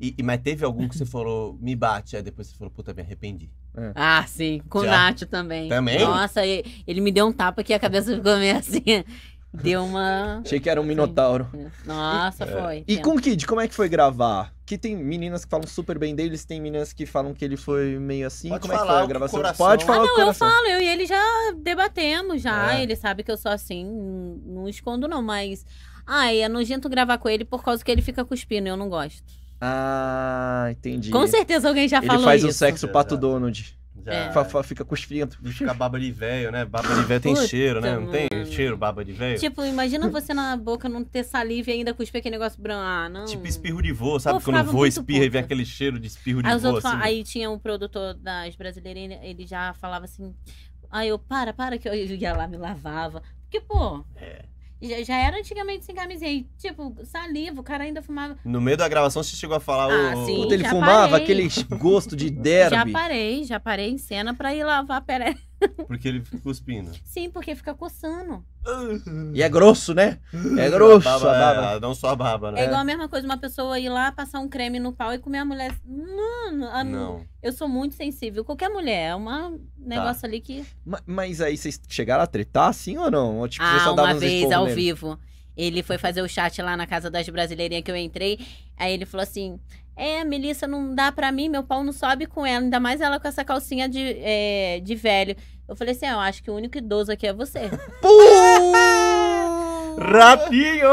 E, mas teve algum que você falou, me bate, aí depois você falou, puta, me arrependi. É. Ah, sim. Com Já. o Nath também. Também? Nossa, ele, ele, me deu um tapa que a cabeça ficou meio assim. Deu uma. Achei que era um minotauro. É. Nossa, é. foi. É. E com o Kid, como é que foi gravar? Que tem meninas que falam super bem dele, tem meninas que falam que ele foi meio assim. Pode como é que foi a gravação? Pode falar. Ah, não, eu falo, eu e ele já debatemos já. É. Ele sabe que eu sou assim, não escondo, não, mas. Ah, é nojento gravar com ele por causa que ele fica cuspindo, eu não gosto. Ah, entendi. Com certeza alguém já Ele falou isso. Ele faz o sexo pato Donald. Já. É. F fica cuspindo. Fica baba de velho, né? Baba de velho tem cheiro, né? Não tem cheiro, baba de velho. Tipo, imagina você na boca não ter saliva e ainda cuspir aquele negócio branco. Ah, não. Tipo espirro de vô, sabe? Pô, Quando voa, espirra e vem aquele cheiro de espirro de voo. Assim. Aí tinha um produtor das brasileirinhas, ele já falava assim. Aí eu, para, para, que eu ia lá, me lavava. Porque, pô. É. Já, já era antigamente sem camisa. E, tipo, saliva, o cara ainda fumava. No meio da gravação você chegou a falar ah, o. Sim, Puta, ele fumava parei. aquele gosto de derby. Já parei, já parei em cena pra ir lavar a perereca. Porque ele fica cuspindo. Sim, porque fica coçando. E é grosso, né? É grosso a baba. A baba. É, não só a baba, né? É igual a mesma coisa uma pessoa ir lá passar um creme no pau e comer a mulher. mano a... não. Eu sou muito sensível. Qualquer mulher, é um negócio tá. ali que. Mas, mas, aí vocês chegaram a tretar assim ou não? Ou, tipo, ah, uma vez ao nele? vivo. Ele foi fazer o chat lá na casa das brasileirinhas que eu entrei. Aí ele falou assim: É, a Melissa não dá pra mim, meu pau não sobe com ela, ainda mais ela com essa calcinha de, é, de velho. Eu falei assim: ah, eu acho que o único idoso aqui é você. Rapinho!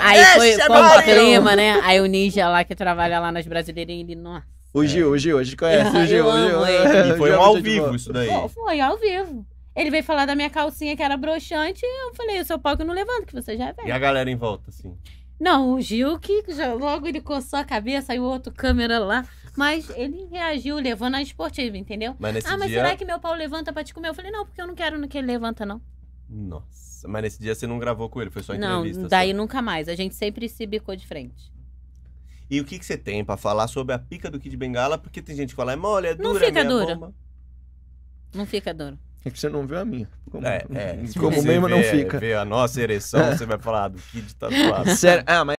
Aí foi, foi um clima, né? Aí o ninja lá que trabalha lá nas brasileirinhas, ele, nossa. O Gil, o Gil, a gente conhece o Gil. O Gil. E foi é um ao vivo isso daí. Pô, foi ao vivo. Ele veio falar da minha calcinha que era broxante e eu falei, o seu pau que eu não levanto, que você já é velho. E a galera em volta, assim? Não, o Gil que já, logo ele coçou a cabeça, aí o outro câmera lá. Mas ele reagiu levando a esportiva, entendeu? Mas nesse ah, mas dia... será que meu pau levanta pra te comer? Eu falei, não, porque eu não quero que ele levanta, não. Nossa, mas nesse dia você não gravou com ele, foi só entrevista. Não, daí só. nunca mais. A gente sempre se bicou de frente. E o que, que você tem para falar sobre a pica do Kid Bengala? Porque tem gente que fala, é mole, é dura, Não é fica dura. Bomba. Não fica dura. É que você não vê a minha. Como, é, é. como mesmo vê, não fica. Vê a nossa ereção, você vai falar ah, do Kid tatuado. Tá Sério? Ah, mas.